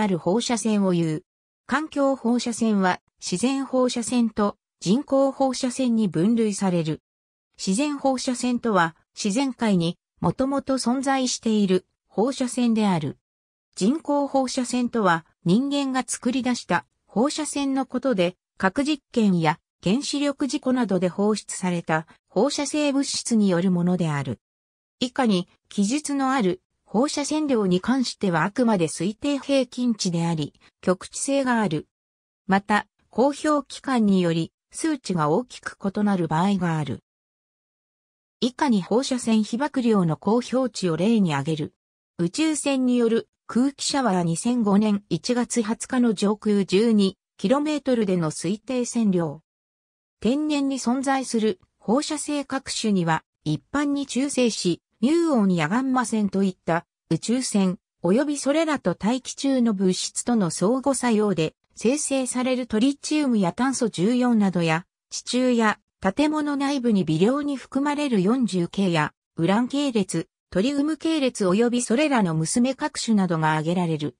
ある放射線を言う。環境放射線は自然放射線と人工放射線に分類される。自然放射線とは自然界にもともと存在している放射線である。人工放射線とは人間が作り出した放射線のことで核実験や原子力事故などで放出された放射性物質によるものである。以下に記述のある放射線量に関してはあくまで推定平均値であり、局地性がある。また、公表期間により数値が大きく異なる場合がある。以下に放射線被曝量の公表値を例に挙げる。宇宙船による空気シャワー2005年1月20日の上空 12km での推定線量。天然に存在する放射性各種には一般に中性子、ミューオンやガンマ線といった宇宙船及びそれらと大気中の物質との相互作用で生成されるトリチウムや炭素14などや、地中や建物内部に微量に含まれる40系や、ウラン系列、トリウム系列及びそれらの娘各種などが挙げられる。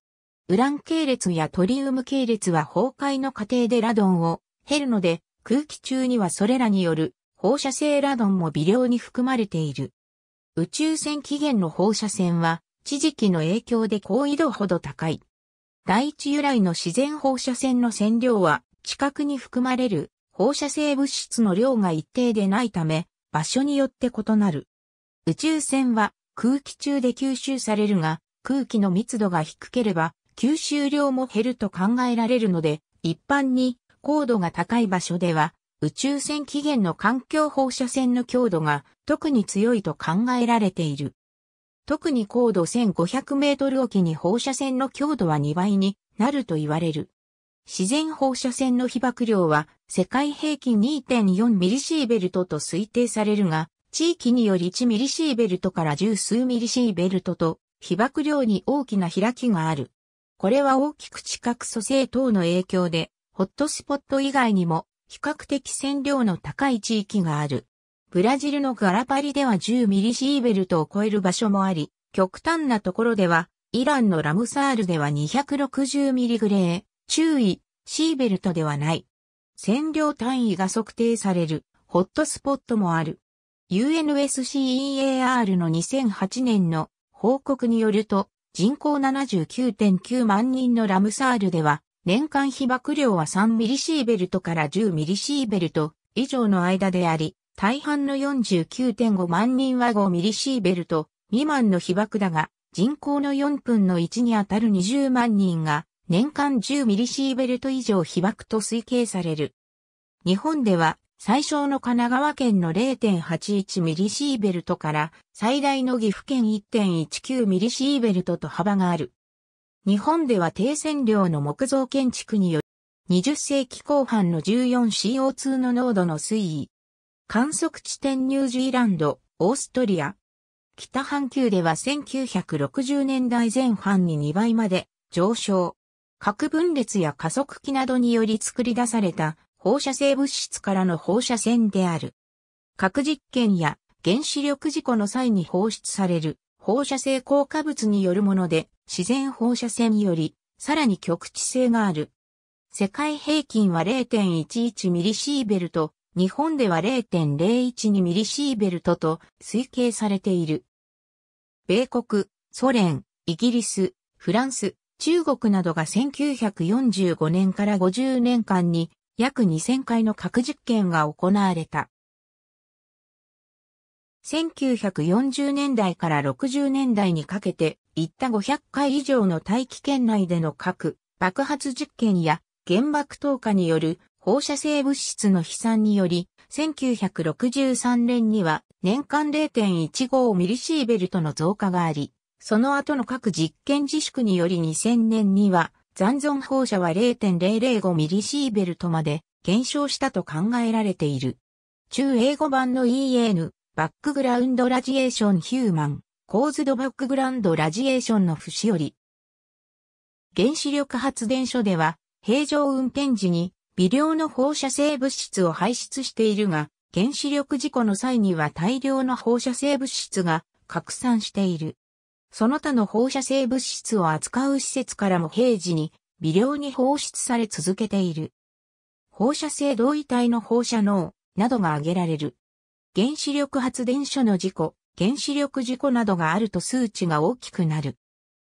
ウラン系列やトリウム系列は崩壊の過程でラドンを減るので、空気中にはそれらによる放射性ラドンも微量に含まれている。宇宙船起源の放射線は、地磁気の影響で高緯度ほど高い。第一由来の自然放射線の線量は、地殻に含まれる放射性物質の量が一定でないため、場所によって異なる。宇宙船は空気中で吸収されるが、空気の密度が低ければ、吸収量も減ると考えられるので、一般に高度が高い場所では宇宙船起源の環境放射線の強度が特に強いと考えられている。特に高度1500メートル沖に放射線の強度は2倍になると言われる。自然放射線の被曝量は世界平均2.4ミリシーベルトと推定されるが、地域により1ミリシーベルトから十数ミリシーベルトと被曝量に大きな開きがある。これは大きく地殻組成等の影響で、ホットスポット以外にも比較的線量の高い地域がある。ブラジルのガラパリでは10ミリシーベルトを超える場所もあり、極端なところでは、イランのラムサールでは260ミリグレー、注意、シーベルトではない。線量単位が測定される、ホットスポットもある。UNSCEAR の2008年の報告によると、人口79.9万人のラムサールでは、年間被曝量は3ミリシーベルトから10ミリシーベルト以上の間であり、大半の49.5万人は5ミリシーベルト未満の被曝だが、人口の4分の1にあたる20万人が年間10ミリシーベルト以上被爆と推計される。日本では最小の神奈川県の0.81ミリシーベルトから最大の岐阜県1.19ミリシーベルトと幅がある。日本では低線量の木造建築により、20世紀後半の 14CO2 の濃度の推移。観測地点ニュージーランド、オーストリア。北半球では1960年代前半に2倍まで上昇。核分裂や加速器などにより作り出された放射性物質からの放射線である。核実験や原子力事故の際に放出される放射性効果物によるもので自然放射線より、さらに極地性がある。世界平均は0 1 1ーベルト、日本では0 0 1 2ベルトと推計されている。米国、ソ連、イギリス、フランス、中国などが1945年から50年間に約2000回の核実験が行われた。1940年代から60年代にかけてった500回以上の大気圏内での核、爆発実験や原爆投下による放射性物質の飛散により、1963年には年間0.15ミリシーベルトの増加があり、その後の各実験自粛により2000年には残存放射は0.005ミリシーベルトまで減少したと考えられている。中英語版の EN、バックグラウンドラジエーションヒューマン、コーズドバックグランドラジエーションの節より。原子力発電所では、平常運転時に微量の放射性物質を排出しているが、原子力事故の際には大量の放射性物質が拡散している。その他の放射性物質を扱う施設からも平時に微量に放出され続けている。放射性同位体の放射能などが挙げられる。原子力発電所の事故、原子力事故などがあると数値が大きくなる。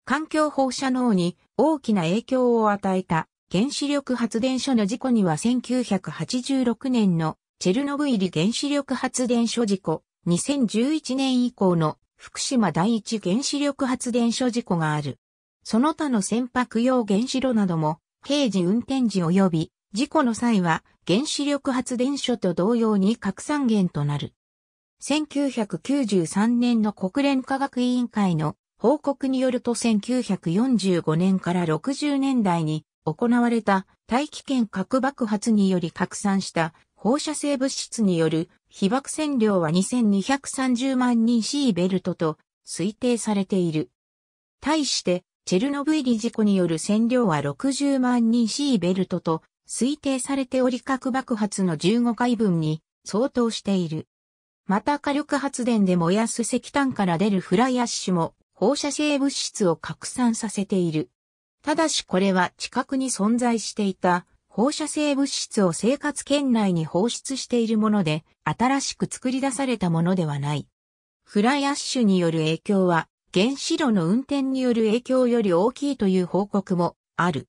環境放射能に大きな影響を与えた原子力発電所の事故には1986年のチェルノブイリ原子力発電所事故、2011年以降の福島第一原子力発電所事故がある。その他の船舶用原子炉なども平時運転時及び事故の際は原子力発電所と同様に拡散源となる。1993年の国連科学委員会の報告によると1945年から60年代に行われた大気圏核爆発により拡散した放射性物質による被爆線量は2230万人シーベルトと推定されている。対して、チェルノブイリ事故による線量は60万人シーベルトと推定されており核爆発の15回分に相当している。また火力発電で燃やす石炭から出るフライアッシュも放射性物質を拡散させている。ただしこれは近くに存在していた放射性物質を生活圏内に放出しているもので、新しく作り出されたものではない。フライアッシュによる影響は、原子炉の運転による影響より大きいという報告もある。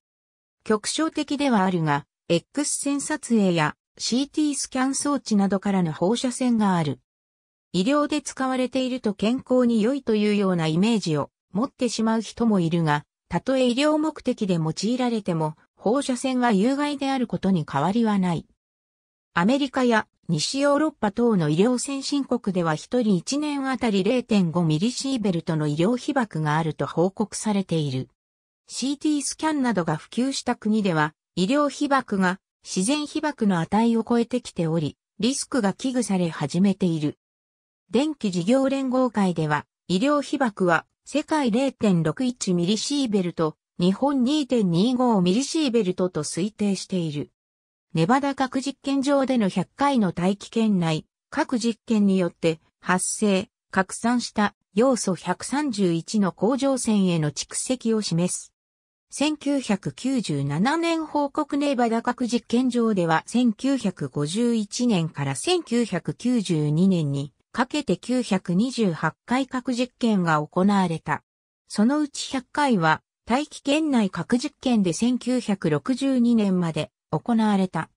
局所的ではあるが、X 線撮影や CT スキャン装置などからの放射線がある。医療で使われていると健康に良いというようなイメージを持ってしまう人もいるが、たとえ医療目的で用いられても、放射線は有害であることに変わりはない。アメリカや西ヨーロッパ等の医療先進国では1人1年あたり0.5ミリシーベルトの医療被曝があると報告されている。CT スキャンなどが普及した国では、医療被曝が自然被曝の値を超えてきており、リスクが危惧され始めている。電気事業連合会では、医療被曝は世界0.61ミリシーベルト、日本2.25ミリシーベルトと推定している。ネバダ核実験場での100回の大気圏内、各実験によって発生、拡散した要素131の甲状腺への蓄積を示す。1997年報告ネバダ核実験場では1951年から1992年にかけて928回核実験が行われた。そのうち100回は、大気圏内核実験で1962年まで行われた。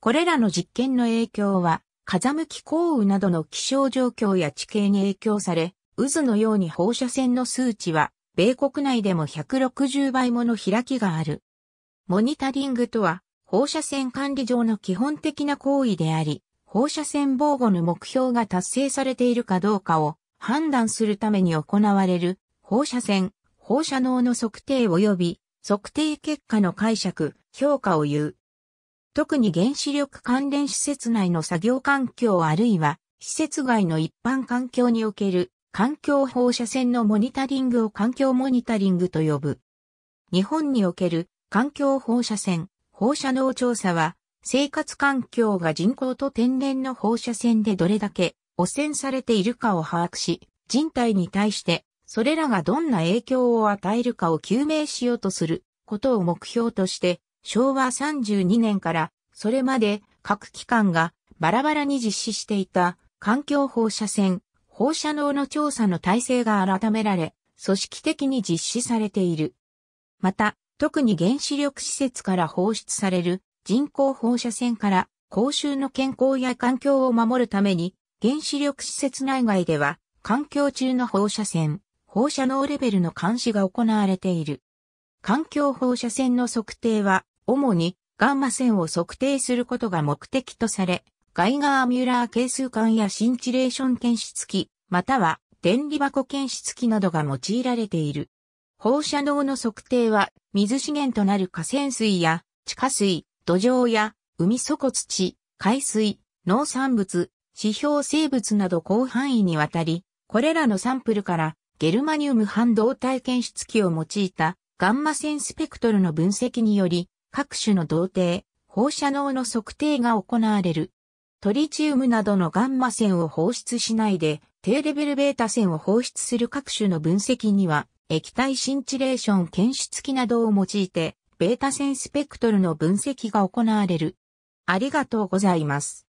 これらの実験の影響は、風向き降雨などの気象状況や地形に影響され、渦のように放射線の数値は、米国内でも160倍もの開きがある。モニタリングとは、放射線管理上の基本的な行為であり、放射線防護の目標が達成されているかどうかを判断するために行われる放射線、放射能の測定及び測定結果の解釈、評価を言う。特に原子力関連施設内の作業環境あるいは施設外の一般環境における環境放射線のモニタリングを環境モニタリングと呼ぶ。日本における環境放射線、放射能調査は生活環境が人工と天然の放射線でどれだけ汚染されているかを把握し、人体に対してそれらがどんな影響を与えるかを究明しようとすることを目標として、昭和32年からそれまで各機関がバラバラに実施していた環境放射線、放射能の調査の体制が改められ、組織的に実施されている。また、特に原子力施設から放出される人工放射線から公衆の健康や環境を守るために、原子力施設内外では、環境中の放射線、放射能レベルの監視が行われている。環境放射線の測定は、主にガンマ線を測定することが目的とされ、ガイガーミュラー係数管やシンチレーション検出器、または電離箱検出器などが用いられている。放射能の測定は、水資源となる河川水や地下水、土壌や海底土、海水、農産物、指標生物など広範囲にわたり、これらのサンプルからゲルマニウム半導体検出器を用いたガンマ線スペクトルの分析により、各種の同定、放射能の測定が行われる。トリチウムなどのガンマ線を放出しないで、低レベルベータ線を放出する各種の分析には、液体シンチレーション検出器などを用いて、ベータ線スペクトルの分析が行われる。ありがとうございます。